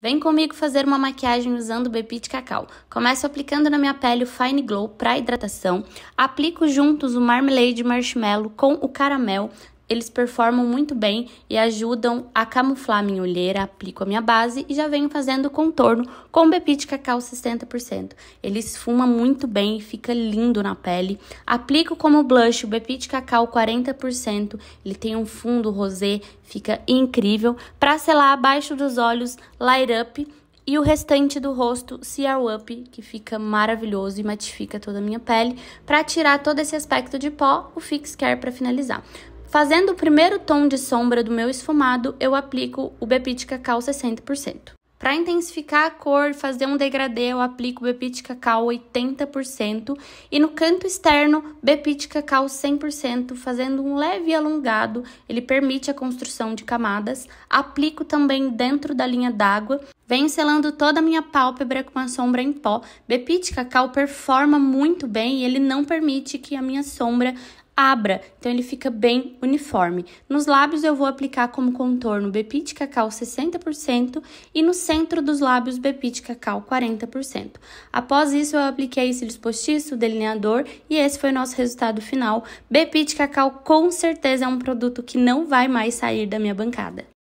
Vem comigo fazer uma maquiagem usando Bepi de Cacau. Começo aplicando na minha pele o Fine Glow para hidratação. Aplico juntos o Marmalade Marshmallow com o caramel. Eles performam muito bem e ajudam a camuflar minha olheira, aplico a minha base e já venho fazendo contorno com o Bepit Cacau 60%. Ele esfuma muito bem e fica lindo na pele. Aplico como blush o Bepit Cacau 40%, ele tem um fundo rosé, fica incrível. Para selar abaixo dos olhos, Light Up e o restante do rosto CR Up, que fica maravilhoso e matifica toda a minha pele. Para tirar todo esse aspecto de pó, o Fix Care para finalizar. Fazendo o primeiro tom de sombra do meu esfumado, eu aplico o Bepit Cacau 60%. Para intensificar a cor, fazer um degradê, eu aplico Bepit Cacau 80% e no canto externo, Bepit Cacau 100%, fazendo um leve alongado, ele permite a construção de camadas. Aplico também dentro da linha d'água, venho selando toda a minha pálpebra com a sombra em pó. Bepit Cacau performa muito bem e ele não permite que a minha sombra abra, então ele fica bem uniforme. Nos lábios eu vou aplicar como contorno Bepit Cacau 60% e no centro dos lábios Bepit Cacau 40%. Após isso eu apliquei cílios postiço, delineador e esse foi o nosso resultado final. Bepit Cacau com certeza é um produto que não vai mais sair da minha bancada.